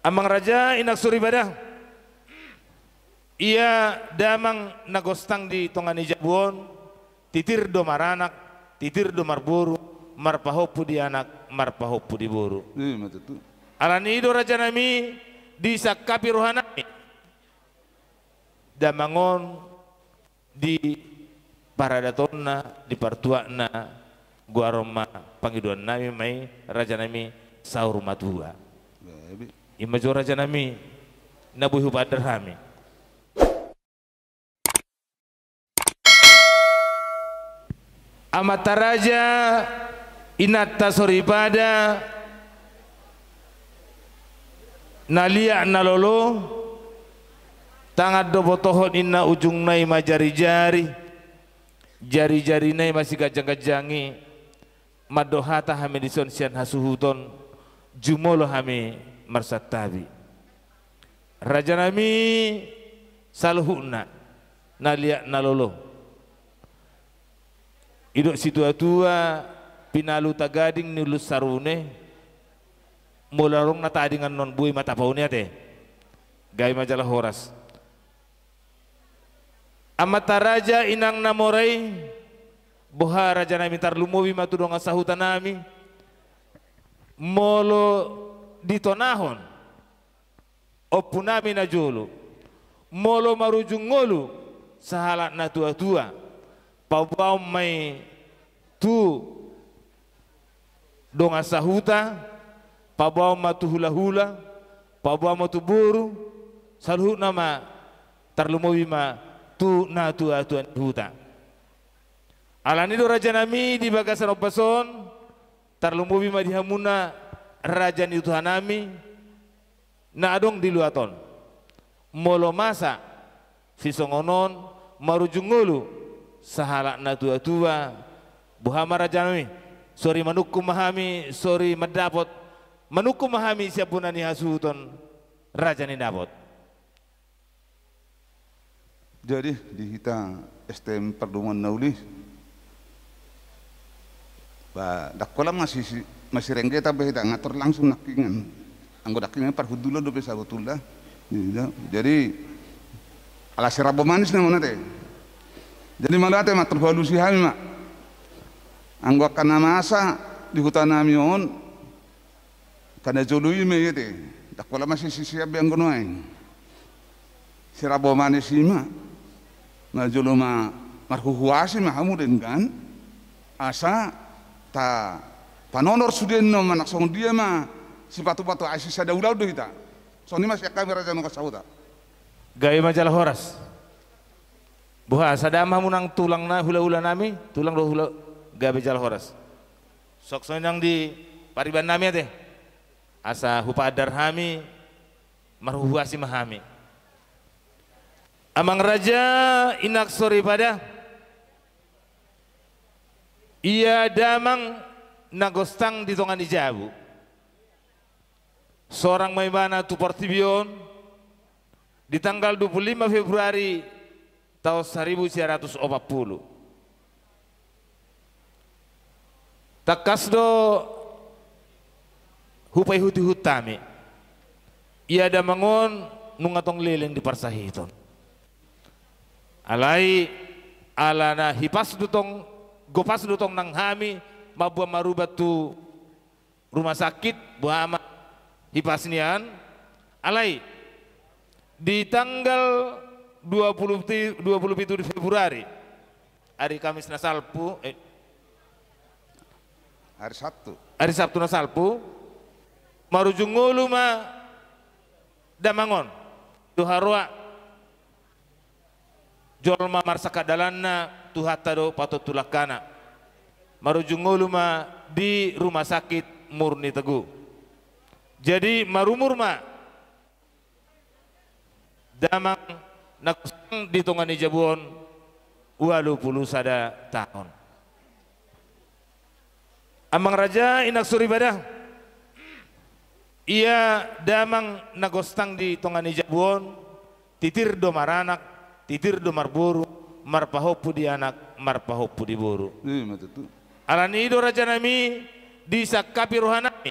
Amang Raja inak suri badah. Ia damang nagostang di tongani jabuon. Titir do maranak, titir do marburu, marpahopu di anak, marpahopu di buru. Iya, iya, Alani do raja nami di sakapi rohanami. Damangon di Paradatona, di partuakna gua roma panggiduan nami mai raja nami saurumat matua ima jora janami nabu huba dirhami amataraja inatta soribada nalia nalolo tangat dobo tohon inna ujung nai majari-jari jari-jari nai masih gajang-gajangi madohata hamidison sian hasuhuton jumolo hami Raja Nami salhuna naliak nalolo hidup situa tua pinalu tagading nulus sarune mularung nata dengan non bui mata paunia teh gai majalah horas amata raja inang namorei, buha raja nami tarlumowi matudonga nami molo ditonahon opunami na jolo molo ngolu sahala na tua tua pau mai tu donga sahuta pabau matu hula hula pabau matu buru salhu nama tarlumowi ma tu na tua tua huta alani do raja nami di bagasan opason tarlumowi ma dihamuna rajan itu hanami na adong luaton molo masa sisongonon marujungulu sahala na tua tua buhama raja Nami, sorry manuku mahami sorry medapot manuku mahami nani hasuton ni dapot jadi di kita STM Perdoman Nauli, ba dakwala masih masih Rengge tapi tidak ngatur langsung nakingan anggota kingan parhudula dope sabutullah iya, jadi ala serabo manis namanya teh jadi malu teh matur si hami mak anggota kana masa di hutan amion, karena jodohi me ya teh tak kala masih abe yang kunoain serabo manis ima na jodoh ma marhuhuasi mahamudin kan asa tak panonor nong, manak song dia ma sipatu patu asis ada udah udah kita song mas kami raja jangan kasih tak, gaya majalah horas buha mah munang tulang na hula hula nami tulang do hula gaya majalah horas sok song yang di pariban nami teh asa hupadar hami marhuasi mahami amang raja inak sorry pada ia damang nagostang di tongan ijabu seorang maimana tu portibion di tanggal 25 Februari tahun 1940 kasdo hupai huti hutami ia ada mangon nungatong leleng di parsahiton alai alana hipas dutong gopas dutong nang hami mabua marubatu rumah sakit buama hipasnian alai di tanggal 20 27 Februari hari Kamis nasalpu eh, hari Sabtu hari Sabtu nasalpu marujungulu ma damangon tuharwa jolma marsaka dalanna Tuhatado patut patutulakana Marujungo luma di rumah sakit Murni Teguh. Jadi marumurma, damang damang di tongani jabuon walu puluh sada tahun. Amang Raja inak suri badah ia damang nagostang di tongani jabuon titir do maranak titir do marburu marpahopu di anak marpahopu di buru raja nami di disakapi rohanami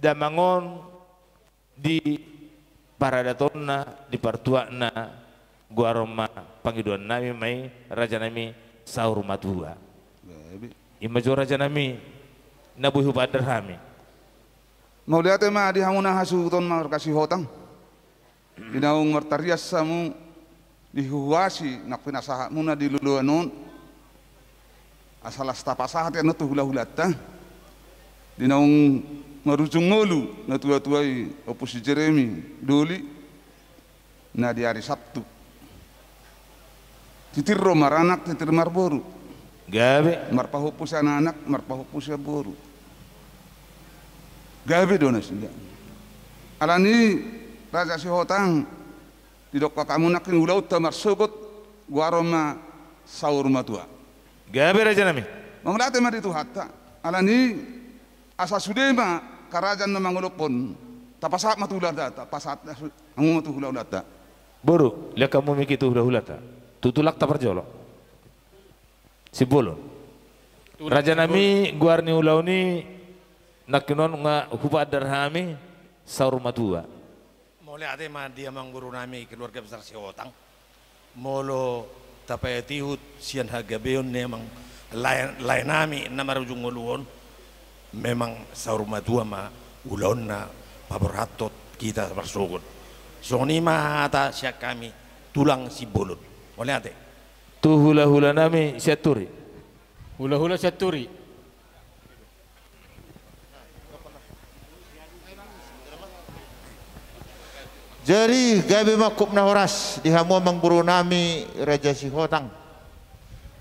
damangon di paradato'na di na gua roma pangiduan nami mai raja nami sahur matua imajo rajanami nabuhu mau lihat ema di hamuna hasuton mau kasih hotang dinaung mertarias samu dihuasi nak pinasaha muna luluanun asalah stapasahat kan ya, tu hula-hulata di naung marujung ngolu na tua-tua opus Jeremy doli na di hari Sabtu titir maranak titir marboru gabe marpahupus anak-anak marpahupus boru gabe donas alani raja si hotang di kamu nakin ulau utama sogot guaroma sahur matua gabera janami mangrate mari tu hatta alani asa sudema karajan na saat matu matular data pasat angu matuhulau data boru kamu mumi kitu hulata tutulak Si sibolo raja nami guarni nak kenon nga hupa darhami saur matua mole ade ma dia mangguru nami keluarga besar si otang molo tapayati tihut sian hagabe on memang lainami nama rujung won memang saur dua ma na paborhatot kita bersugut soni ma ta sia kami tulang si bolot oleh ate tuhula hula hula nami siaturi hula hula siaturi Jadi gabi makup na nahoras dihamu mangguru nami Raja si Sihotang.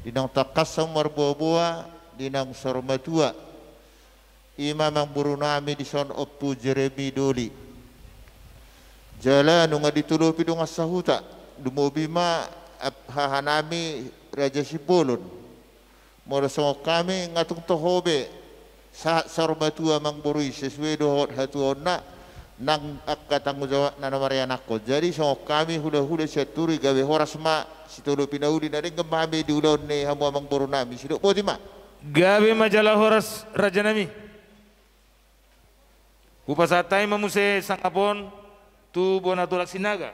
Dinang takas samar buah-buah, dinang tua. Imam mangguru nami di son opu jeremi doli. Jalan nunga ditulu pidung dumo Dumubima hahanami Raja si bolon Mora sama kami ngatung tohobe. Saat tua mangburu sesuai dohot hatu onak nang akatang jawab nana maria Nakko. jadi so kami hula hula turi gawe horas ma situlu pinauli dari di diulon ne hamu amang nami sidok dokpo ma gawe majalah horas raja nami kupasatai mamuse sangapon tu bonatulak sinaga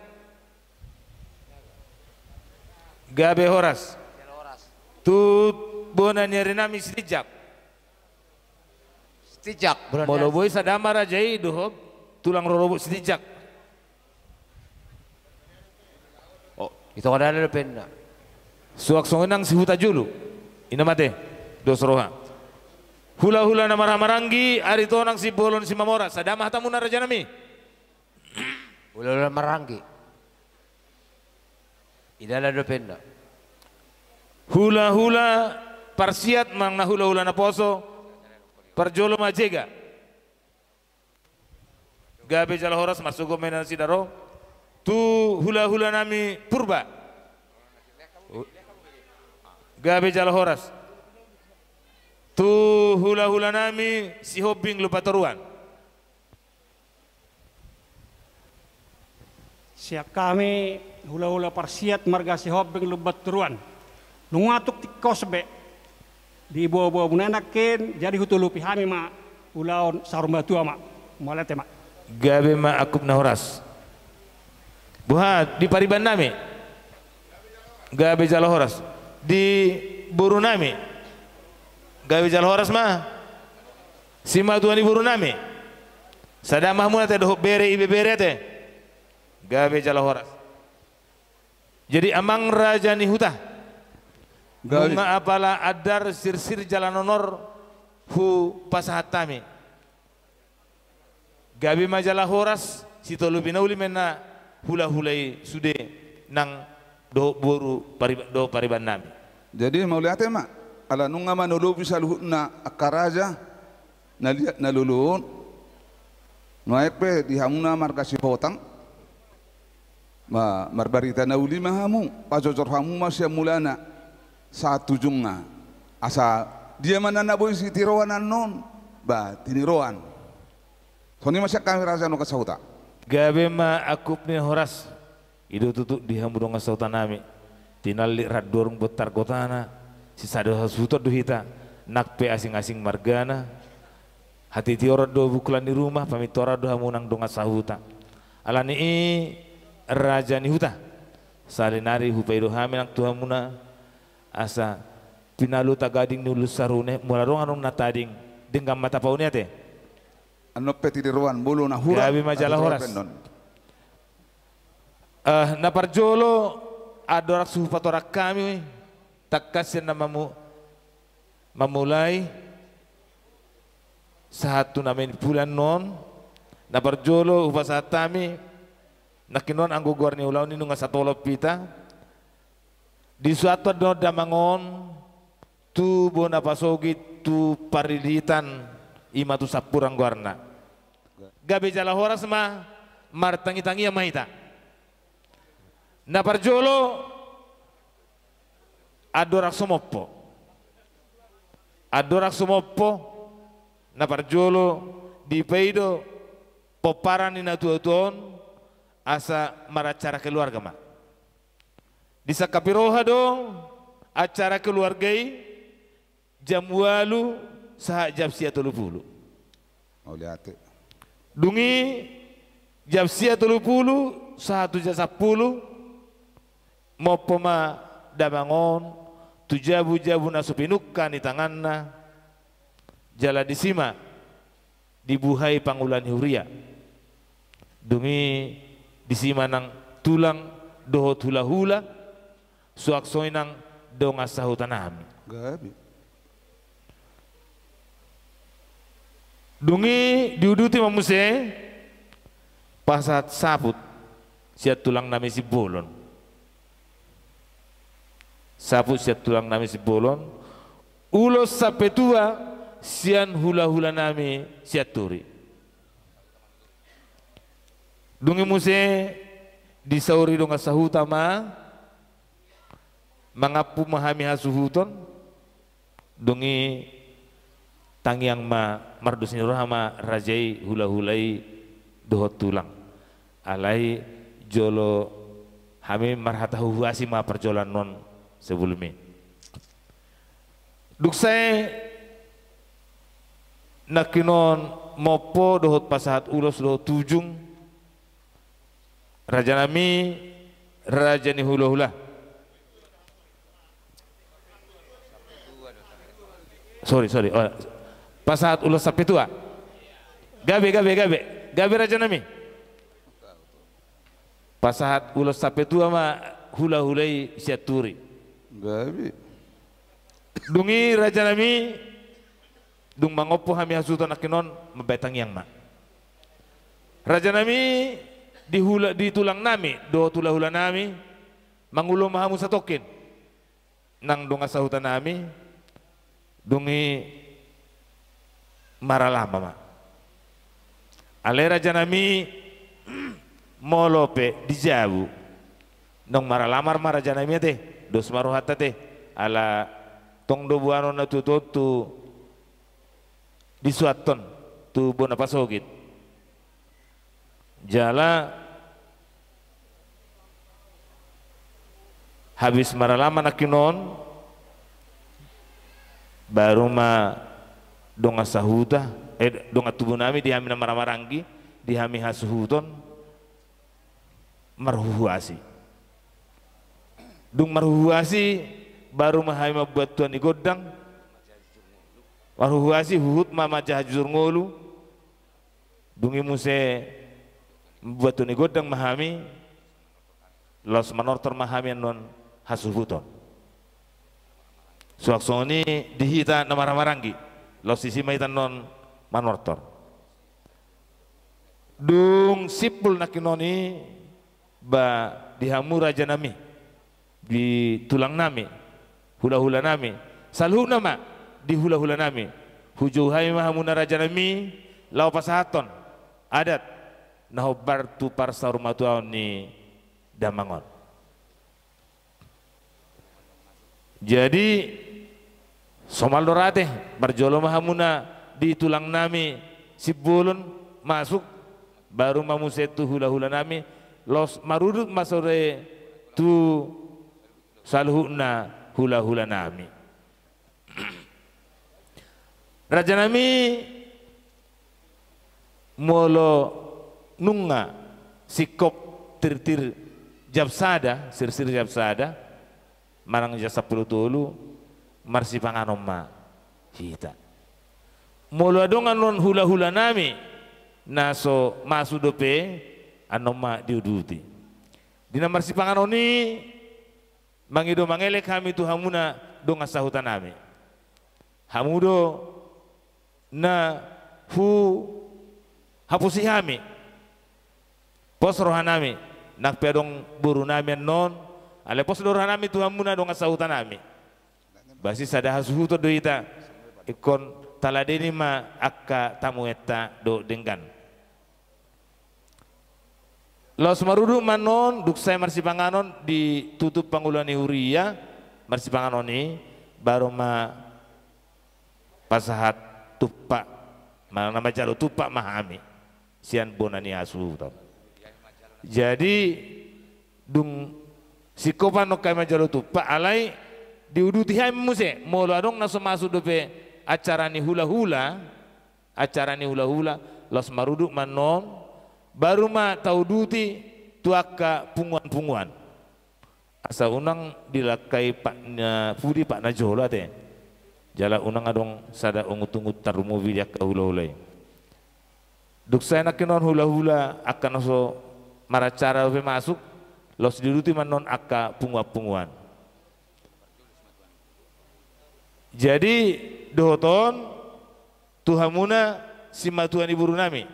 gabe horas tu bonanyari nami sijak sijak boy sadama raja duhob tulang robot sedijak. Oh, itu ada ada penna. Suak songenang si huta julu. Ina mate dos roha. Hula hula nama maranggi ari tonang si bolon si mamora sadama hatamu naraja nami. Hula hula maranggi. Ida ada penna. Hula hula parsiat mang na hula hula na poso. perjolo majega gabe jala horas masugo si daro, tu hula hula nami purba gabe jala horas tu hula hula nami si hobbing lupa toruan siap kami hula hula parsiat marga si hobbing lupa toruan nungatuk tikos be di bawah bawah bunanak jadi hutulupi hami ma ulaun sarumba tua ma mulai temak gabe ma akub nahoras buhat di pariban nami gabe jalohoras. di buru nami gabe jalohoras mah sima tuan di buru nami sadamah muna teh doh bere ibe bere teh gabe jalohoras. jadi amang raja ni hutah Bunga apala adar sir-sir jalan honor hu pasahatami. Gabi majalah horas tolu Tolu uli mena hula hulai sude nang do boru pariba, do pariban nami jadi mau lihat ya mak ala nunga manulu bisa luhutna akaraja nalulun nuaipe dihamuna markasi hotang ma marbarita na uli mahamu pajojor hamu masya mulana satu junga asa dia mana naboi sitiroan non ba tiniroan Soni masih kami rasa nuka sahuta. Gabe ma aku ne horas. Ido tutu dihambudong sauta nami. Tinali dorong betar kotana. Sisa dosa sahuta duhita. Nak pe asing-asing margana. Hati tiara do bukulan di rumah. Pamitora do hamunang donga sahuta. Alani i raja ni huta. Salinari hupaido haminang tuhamuna. Asa Pinalu tagading nulus sarune. Mularongan natading. Dengan mata paunya teh. Anoppeti dirwan bulu na hura. Gabi ya, majalah horas. Uh, eh, na parjolo adorak patorak kami takas yang namamu memulai satu ini bulan non na parjolo ufasatami nakinon anggo guarni ulau ninu satu lopita. di suatu adon damangon tu pasogi tu pariditan imatu sapurang guarna gabejala horas ma mar tangi tangi ya maita na parjolo adorak sumoppo adorak sumoppo na parjolo di peido poparani na tuon asa maracara keluarga ma di sakapiroha dong acara keluargai jam walu sahajab siatulupulu. lihat? dungi jam sia tulu satu jasa sepulu mau pema damangon tujabu jabu nasupinukan di tanganna jala disima dibuhai pangulan huria dungi disima nang tulang doho hula hula suak soinang donga sahutanami gabi Dungi diuduti mamuse pasat sabut siat tulang nami si bolon. Sabut siat tulang nami si bolon. Ulos tua sian hula-hula nami siat turi. Dungi muse disauri dong ma mangapu mahami hasuhuton dungi Tang yang ma mardusni rahama rajai hula hulai dohot tulang alai jolo hami marhatahu huasi ma perjolan non sebelumi duksai nakinon mopo dohot pasahat ulos dohot tujung raja ni hula hula sorry sorry oh, pasat sapi tua, gabe gabe gabe gabe raja nami pasat sapi tua ma hula hulai siaturi gabe dungi raja nami dung mangopo hami hasuto nakinon mebetang yang ma raja nami di hula di tulang nami do tulah hula nami mangulo mahamu satokin nang dunga sahutan nami dungi maralah mama alera janami molope dijabu nong maralamar mara janami ya, teh dos hatta teh ala tong do buano na tu tu disuaton tu bona pasogit jala habis maralama nakinon baru ma donga sahuta eh donga tubuh nami dihami nama di dihami hasuhuton marhuhuasi dung marhuhuasi baru mahami buat tuan igodang marhuhuasi huhut mama jahjur ngolu dungi muse buat tuan igodang mahami los menor termahami non hasuhuton suaksoni dihita nama ramarangi lo sisi mai non manortor dung sipul nakinoni ba dihamu raja nami di tulang nami hula-hula nami salhu nama di hula-hula nami hujuhai mahamuna raja nami lau pasahaton adat nahobar tu parsa rumah ni damangon jadi Somal dorate barjolo mahamuna di tulang nami sibulun masuk baru tu hula hula nami los marudut masore tu saluhuna hula hula nami raja nami molo nunga tir tirtir jabsada sir sir jabsada marang jasa puluh tulu marsi ma hita adongan non hula hula nami naso masudope ma diuduti dina marsi panganoni mangido mangele kami tu hamuna donga sahuta nami hamudo na hu hapusi kami. pos rohanami nak pedong buru nami non ale pos rohanami tu hamuna donga sahuta nami basi sada hasuhuto doita ikon taladeni ma akka tamu do dengan Los marudu manon duk saya marsi panganon ditutup pangulani huria ya. marsi panganoni baru ma pasahat tupak mana nama jalo tupak mahami sian bonani to jadi dung sikopan no kai majalo tupak alai hai muse molo adong naso masuk dope acara ni hula hula acara ni hula hula los maruduk manon baru ma tau duti tuaka punguan punguan asa unang dilakai pak nya Fudi pak najola te jala unang adong sada ungut ungut tarumu vidia ka hula hula duk saya nak hula hula akan so maracara masuk los diduti manon akka pungwa punguan Jadi dohoton tuhamuna simatuan ibu runami.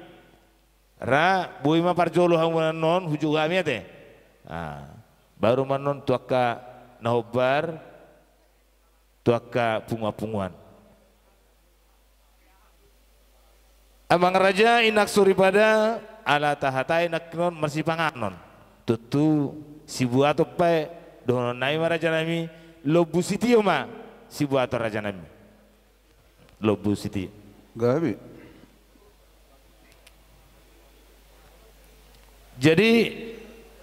Ra buima parjolo hamuna non huju kami teh. Ah, baru manon tuaka nahobar tuaka punga-punguan. abang raja inak suri pada ala tahata inak non masih panganon. Tutu si buat apa dohonon nai maraja nami lobu sitio ma sibu raja nabi lobu siti gabi jadi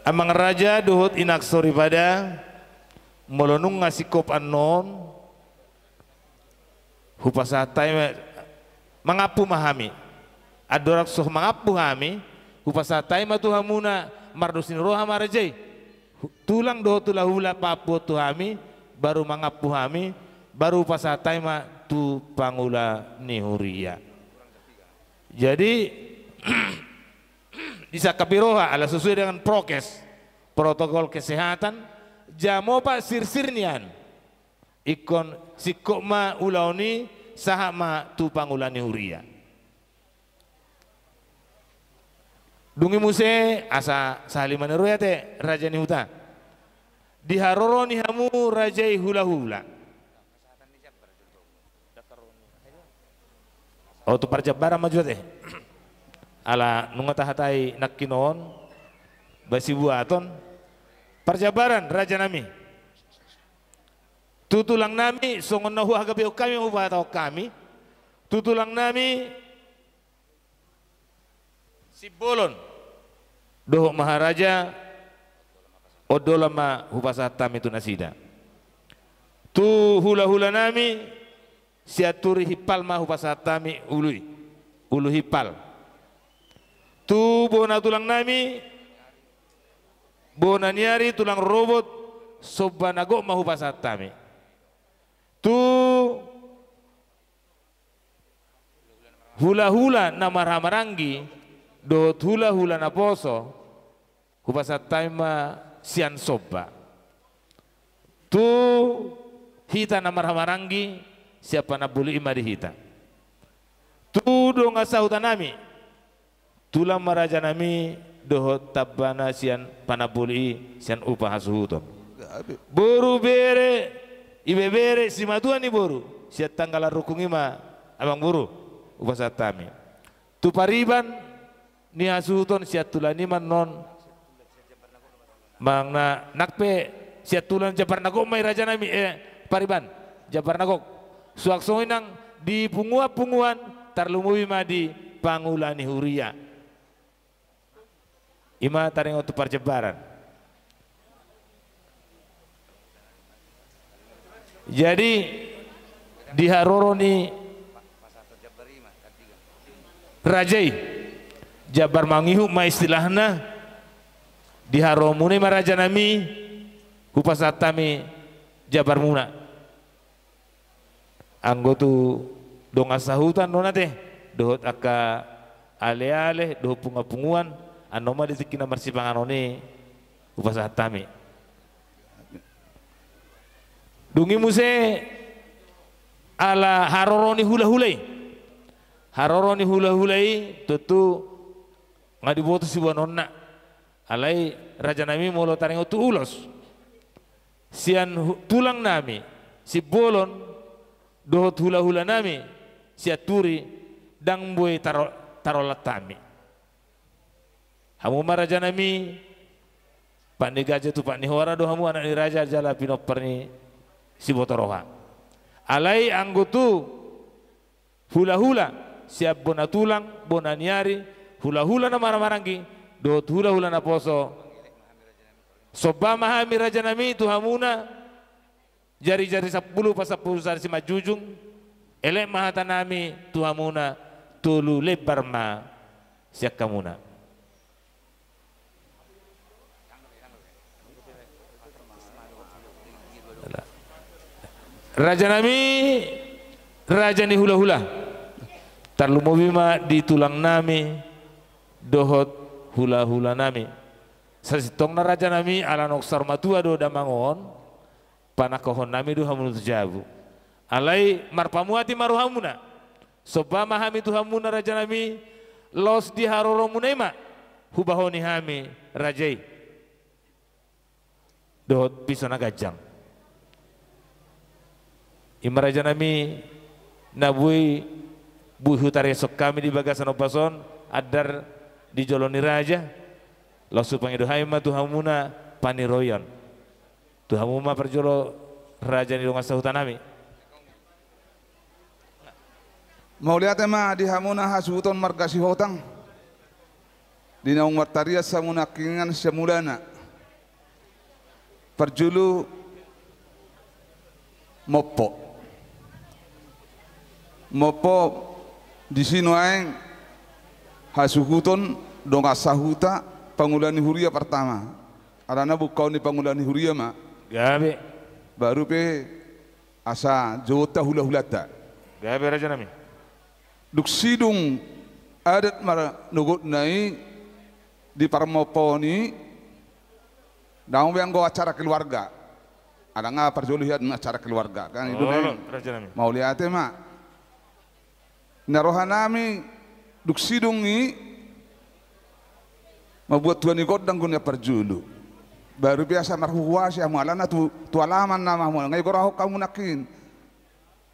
amang raja duhut inak sori pada melonung kop anon hupasatai mangapu mahami adorak soh mangapu hami hupasatai matuhamuna mardusin roha marajai tulang doh tulahula papu tuhami baru mangapu hami baru taima tu pangula nihuria. Ya. Jadi bisa kapiroha ala sesuai dengan prokes protokol kesehatan jamu pak sirsirnian ikon sikokma ulauni sahama tu pangula nihuria. Ya. Dungi muse asa salimaneru ya te raja nihuta. huta. hamu rajai hula hula. tu otu parjabbara majurate ala tahatai hatai nakkinoon basibuaton parjabaran raja nami tutulang nami songonahu nahu hagabe kami ubata kami tutulang nami sibolon doho maharaja odolama hupasah tam itu nasida tu hula hula nami siaturi hipal mahu pasatami ului ulu hipal tu bona tulang nami bona niari tulang robot sobanago mahu pasatami tu hula-hula nama ramarangi, dot hula-hula na poso ma sian soba tu hita nama ramarangi siapa panabuli imari hita tudo ngasahuta nami tulam maraja nami doho tabana sian panabuli sian upahasuhuton boru bere ibe bere si ni boru Siat tanggala rukung ima, abang boru upasatami tupariban ni hasuhuton sia tulaniman non mangna nakpe siat tulan jabarnagok mai raja nami eh pariban jabarnagok suaksoinang di pungua-punguan tarlumubi madi pangulani huria ima taring otu parjebaran jadi di haroroni rajai jabar mangihu ma istilahna di haromuni nami kupasatami jabar muna anggotu donga sahutan nona teh dohot aka ale-ale doh punga-punguan anoma di tikina marsi panganone upasah tami dungi muse ala haroroni hula-hulai haroroni hula-hulai tutu ngadi botu si nonna alai raja nami molo taringo tu ulos sian tulang nami si bolon dohot hula-hula nami siaturi dang buai taro tarolat tami hamu maraja nami pandi gaja tu pandi hora do hamu anak ni raja jala pinopper ni si botoroha alai anggotu hula-hula siap bona tulang bona niari hula-hula na marangi dohot hula-hula na poso Sobama hami raja nami tuhamuna hamuna jari-jari sepuluh pas sepuluh sari sima jujung elek mahatanami tuhamuna tulu lebar ma siak kamuna Raja nami raja ni hula hula mobima di tulang nami dohot hula hula nami sasitong na raja nami ala noksar matua do damangon Panakohon nami duha duhamun jabu alai marpamuati maruhamuna sobama hami raja nami los di haroro munema hubahoni hami rajai dohot pisona gajang Ima raja nami nabui buhu taresok kami di bagasan opason adar di joloni raja losu supaya dohai tuha muna paniroyon Duhamuma perjuro raja di rumah sahutan nabi. Mau lihat emang di hamuna hasuton markasi hutang. Di naung martaria samuna kingan semulana. Perjulu mopo. Mopo di sini aeng hasuhuton dongasahuta pangulani huria pertama. Arana bukau ni pangulani huria mak gabe baru pe asa jota hula hula ta gabe ya raja nami duk sidung adat mara nugut nai di parmoponi daun yang go acara keluarga ada nggak perjulihan acara keluarga kan itu oh, nami. mau lihat ya mak narohanami duk sidungi membuat tuan ikut dan gunya perjulu baru biasa marhuwa siya mualana tu alaman nama mual ngai gorah kamu nakin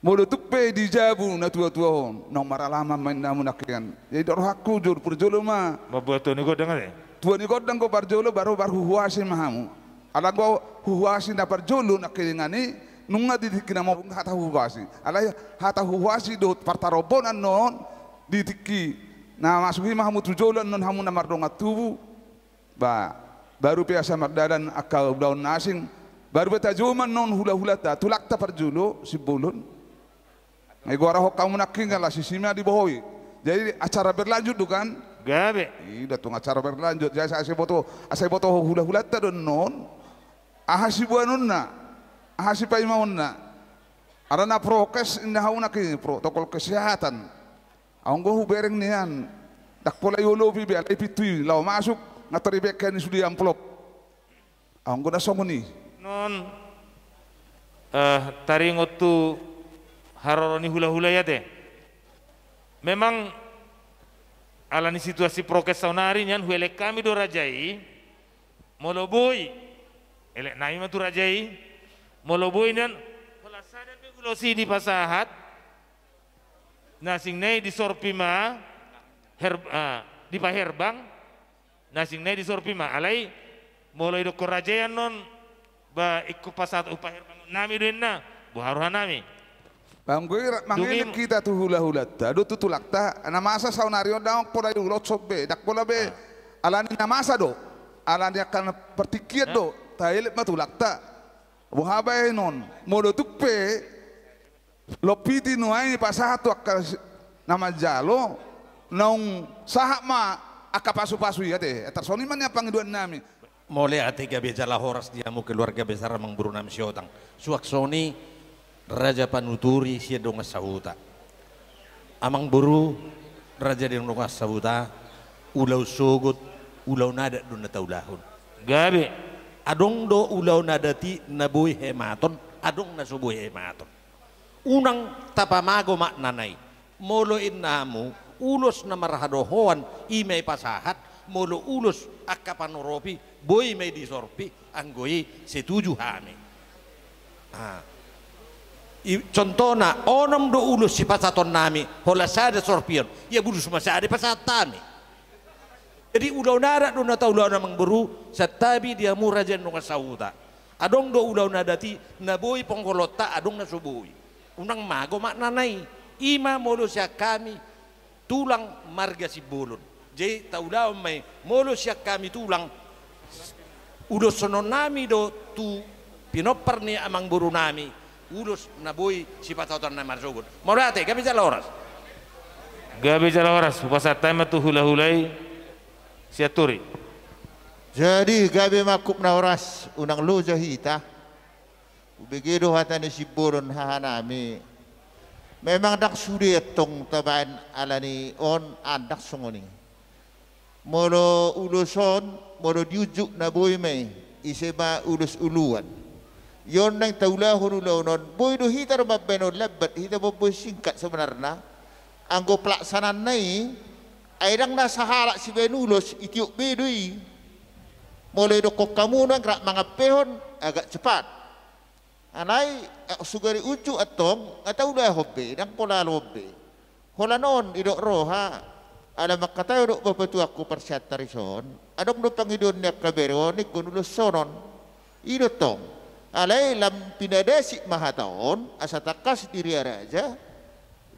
mulu pe dijabu na tua tua hon nong maralama main namu nakin jadi doroh aku jur purjolo ma mabuat tu ni dengar ale tua ni godang go parjolo baru marhuwa si mahamu ala go huwa si na parjolo nakingani nunga didikina mau hata huwa si ala ya, hata huwa do partarobonan non didiki na masuhi mahamu tujolan non hamu na donga tubu ba baru piasa mardadan akal daun asing baru beta juman non hula hula ta tulak ta perjulu bulun ai gua hok kamu nakinga lah di dibohoi jadi acara berlanjut tu kan? gabe Iya tu acara berlanjut jadi saya boto saya boto hula hula ta don non pai ahasipaimaunna arana prokes nak ini protokol kesehatan Anggo hubereng nian tak pola yolo bi bi alai pitui lau masuk ngatari beken sudi amplop ya anggo da somoni non eh tari ngotu haroroni hula-hula ya teh memang alani situasi prokes saunari nyan huelek kami do rajai moloboi elek nami tu rajai moloboi nyan pelasadan begulosi di pasahat nasing nei di sorpima her, uh, di paherbang nai di ma alai mulai do kerajaan non ba ikut pasat upah nami denna buharuhan nami Bangguir mangin kita tuh hula hula ta do tutulak ta asa saunario daong pola do lot sobe dak pola be ah. alani namasa do alani akan pertikiat do tailip ah. matulak ta buhabai non pe, tukpe lopiti nuai tu akan nama jalo nong sahak ma aka pasu ya teh. Etar sonimannya pangiduan nami. Mole atiga bejalah horas diamu keluarga besar mang burunam siotang. Suak soni raja panuturi sia dong sahuta. Amang buru raja di donga sahuta ulau sogot ulau nada duna taulahun. Gabe adong do ulau nadati nabui hematon adong nasubuy hematon. Unang tapamago maknanay. Molo inamu ulos na marahadohoan imay pasahat molo ulos akka boy may disorpi anggoy setuju hami ah. onom do ulos si pasaton nami hola sada sorpion ya budus masada pasatani jadi ulau narak do nata ulau namang beru satabi dia murajen jen nunga adong do ulau nadati naboi pongkolota adong na subui unang mago maknanai ima molo mulu kami tulang marga si bolon je taulaw may molo siya kami tulang ulos sono nami do tu pinopar ni amang buru nami ulos na boy si patautan na marsugod morate kami sa oras gabi sa oras pasatay tu hula siya turi jadi gabi makup na oras unang lo jahita Begitu hatani si burun hahanami memang dak suriatung tabain alani on adak songoni molo uluson molo diujuk na boy me iseba ulus uluan yon nang taulahun ulaunon boy do hitar mabbenon lebat hita boboy singkat sebenarnya anggo pelaksanaan nai airang na sahara si benulus itiuk bedui mulai do kamu nang rak mangapehon agak cepat anai eh, sugari ucu atom atau udah hobi, dan pola hobi, hola non idok roha ada makata idok ya, tu aku persiat tarison ada do pangidon nek kabero oh, ni sonon idok tong alai lam pindah pinadesi mahataon asatakas diri raja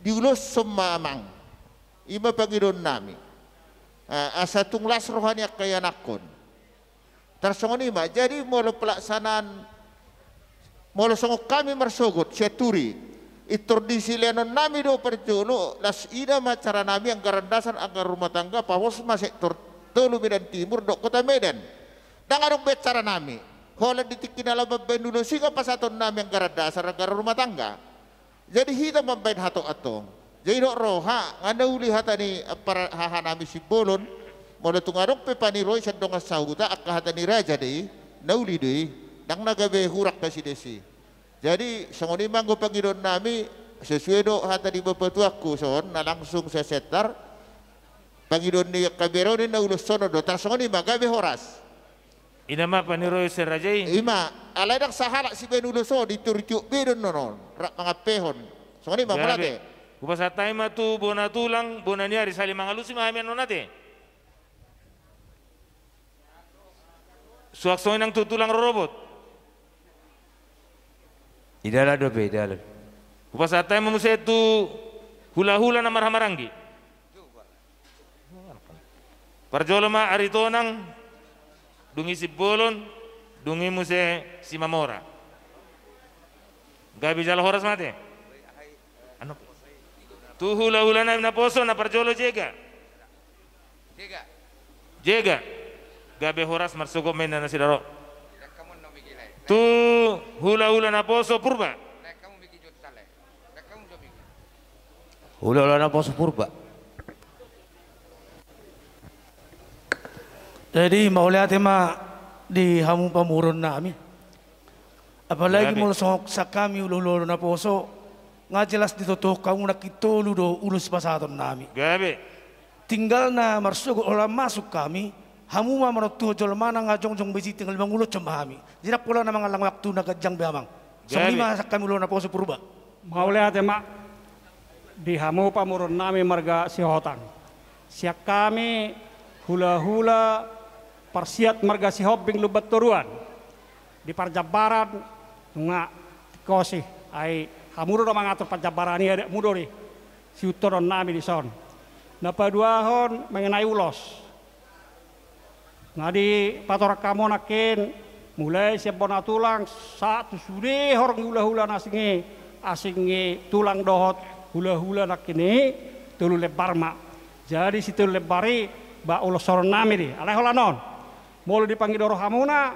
diulos semamang ima pangidon nami asatunglas rohani kaya nakon Tersongon ma jadi mulai pelaksanaan Molo songo kami marsogot Itur di sileno nami do perjono las ida macara nami yang garandasan agar rumah tangga pawos masih tolu Medan Timur dok kota Medan. arung becara nami. Hola ditikin dalam bendulo singa pasaton nami yang garandasan agar rumah tangga. Jadi hita membain hato atong. Jadi dok roha ngana uli ni para haha nami si bolon. Molo tungarung pepani roy sedongas sahuta akah ni raja deh. Nauli deh. Tang nagabe hurak kasi desi. Jadi sangoni manggo pangidon nami sesuai do hata di bepetuaku son na langsung setar pangidon ni kabero ni na ulus sono do tar sangoni magabe horas. Ina ma paniroy serajai. Ima aladak sahala si benuluso di turcuk bedon nonon rak pehon mangapehon. Sangoni mangalate. Kupasa ma tu bona tulang bona niari sali mangalusi mahamen nonate. Suaksoni nang tutulang robot. Idala dobe idala. Kupas atai manusia itu hula-hula nama ramarangi. Parjoloma aritonang dungi si bolon dungi muse si mamora. bisa lah horas mati. Anu. Tu hula-hula na na poso na parjolo jega. Jega. Jega. be horas marsugo mena si darok tu hula hula na poso purba hula hula na poso purba jadi maulia tema di hamong pamuron namin nah, apalagi mula sa kami hula hula na poso nga jelas ditutuh kamu kita do ulus pasaton namin nah, gabi tinggal na marsugo olah masuk kami hamuma marotu jol mana ngajong jong besi tinggal mangulo cembahami. Jadi pola nama ngalang waktu naga jang beamang. Semlima kami lo napo Mau Maule ate mak di hamu pamurun nami marga si hotang. Siak kami hula hula persiat marga si sihobing lubat turuan. Di parjabaran nga kosi ai hamuro ro mangatur parjabaran ni ada mudori. Siutoron nami di son. Napa dua hon mengenai ulos ngadi kamu nakin, mulai sempona tulang satu sude orang hula hula nasingi asingi tulang dohot hula hula nakini tulu lebar mak jadi situ lebari ba ulo soronami di alai holanon mulu dipanggil doro hamuna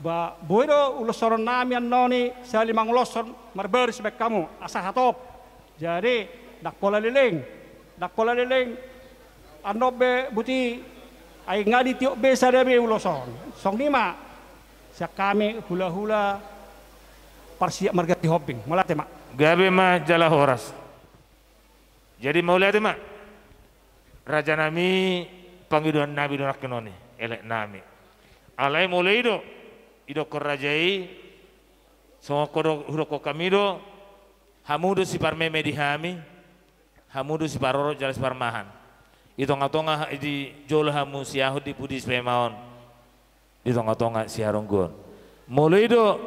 ba boido ulo soronami noni salimang loson marber sebek kamu asahatop, hatop jadi dak pola liling dak pola liling anobe buti ay nga di tiok besa dami uloson. Song lima, sa kami hula-hula parsiak margati hopping. Mulate mak. Gabi ma jala horas. Jadi mau lihat mak. Raja nami pangiduan nabi donak kenoni. Elek nami. Alai mulai do. Ido korajai. semua kodo huroko do, Hamudu si parmeme dihami. Hamudu si paroro jala si parmahan itongah-tongah di jolhamu siahu di budi sepemaon itongah-tongah siarunggun mulai do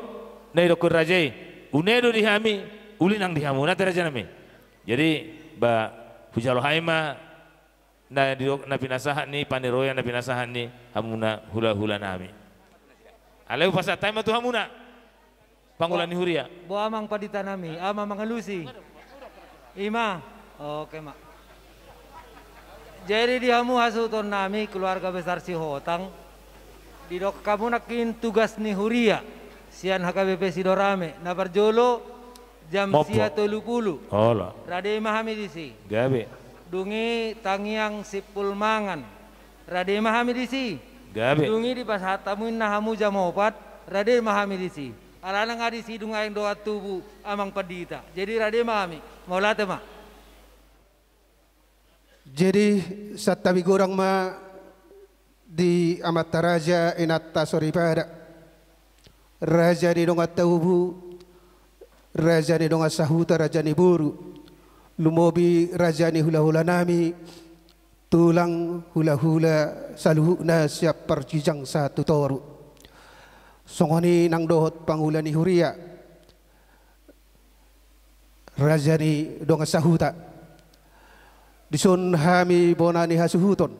nai do kurajai Unai do dihami ulinang dihamu na raja nami jadi ba hujalo haima na di na pinasahan ni paniroya na pinasahan ni hamuna hula hula nami aleu pasat taima tu hamuna ni huria bo amang nami, ama mangalusi ima oke mak jadi di hamu hasil nami keluarga besar si hotang. Di dok kamu nakin tugas nih huria. Sian HKBP si dorame. Nah berjolo jam Mopo. sia tolu pulu. Ola. Rade mahami si. Gabe. Dungi tangiang sipul mangan. Rade mahami si. Gabe. Dungi di pas hatamuin nahamu jam opat. Rade mahami disi. Alana si dunga yang doa tubuh amang pedita. Jadi rade mahami. Maulate mah. Jadi satabi gorang ma di amat raja inatta pada Raja di donga bu raja di donga sahuta, raja ni buru. Lumobi raja ni hula-hula nami, tulang hula-hula saluhuna siap percijang satu toru. Songoni nang dohot pangulani huria. Raja ni donga sahuta. Disun hami bonani hasuhuton.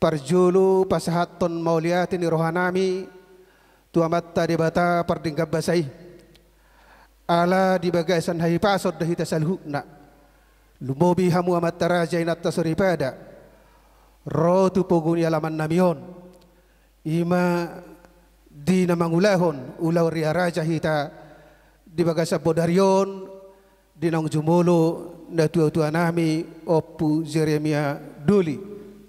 Parjulu pasahaton mauliatin rohanami. Tuamat di bata perdinggap basai. Ala dibagaisan hai pasod dahita salhukna. Lumobi hamu amat tarajainat tasuripada. Rotu poguni alaman namion. Ima di namangulahon ulaw riaraja hita di bagasa bodarion di nong jumulo na tua tua nami opu Jeremia duli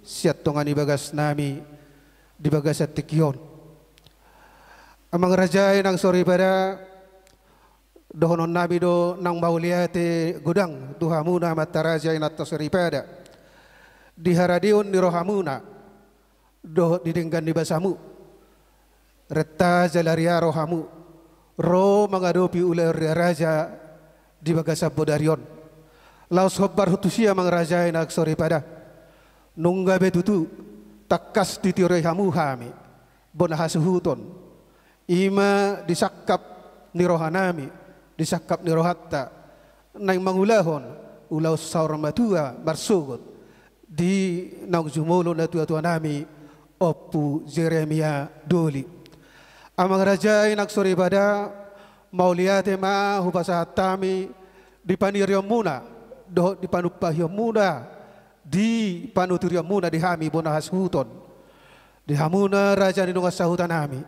siat tongani bagas nami di bagas tikion amang raja nang sorry pada dohonon nabi do nang bauliati gudang tuhamuna yang inat sorry pada di haradion di rohamuna do didenggan di basamu retta jalaria rohamu ro mangadopi ular raja di bagas bodarion laos hobar hutusia Mang mangrajain sore pada nungga betutu takas titiore hamuhami hasuhuton, ima disakap nirohanami disakap nirohatta nang mangulahon ulau matua barsugut di nang jumolo na tua tua nami opu Jeremia doli amang Raja Inak sore pada mauliate ma hubasa hatami dipaniriom muna do di panu muda di panu turiamuna di hami bona huton di hamuna raja ni sahutan hami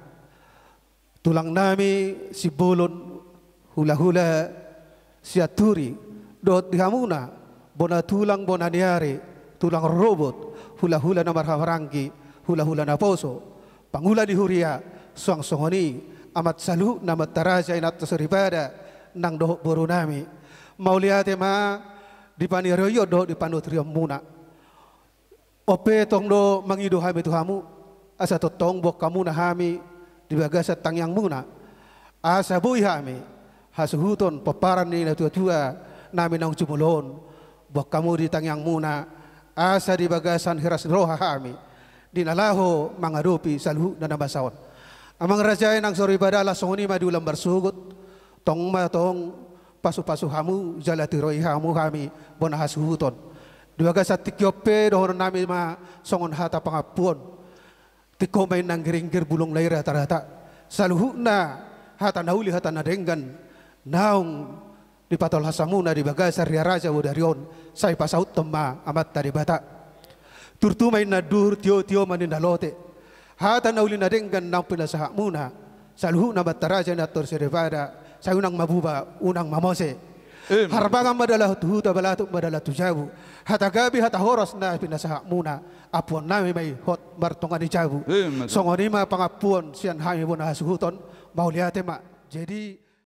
tulang nami si bolon hula hula si aturi do di hamuna bona tulang bona niare tulang robot hula hula namar hawarangki hula hula na poso pangula di huria suang songoni amat salu namat taraja inat tasribada nang dohok borunami mauliate ya, ma di royo do di trio muna. Ope tong do mangido hami tuhamu asa to tong bok kamu na hami di bagasa yang muna. Asa bui hami hasuhuton peparan ni na tua-tua nami nang cumulon bok kamu di tang yang muna asa di bagasan hiras roha hami dinalaho mangarupi salhu na nabasawan. Amang raja ang suri badala songoni madu lembar sugut tong matong pasu-pasuhamu pasu hamu jalati hamu kami bona hasuhuton. Duaga sa pe, dohon nami ma songon hata pangapuon. Tiko main nang geringger bulong lair rata-rata. Saluhuna hata nauli hata nadenggan. Naung di patol hasamuna di bagasa ria raja wudarion. Sai pasau tema amat tadi bata. Turtu main nadur tio tio manindalote. Hata nauli nadenggan naung pila sahamuna. Saluhuna bataraja nator serebada saya unang mabuba unang mamose harbangan badalah tuh badalah tuh badalah tuh jabu hata gabi hata horos na sahak muna apun nami mai hot bartongan jabu songoni ma pangapuan sian hami suhuton mau lihat emak. jadi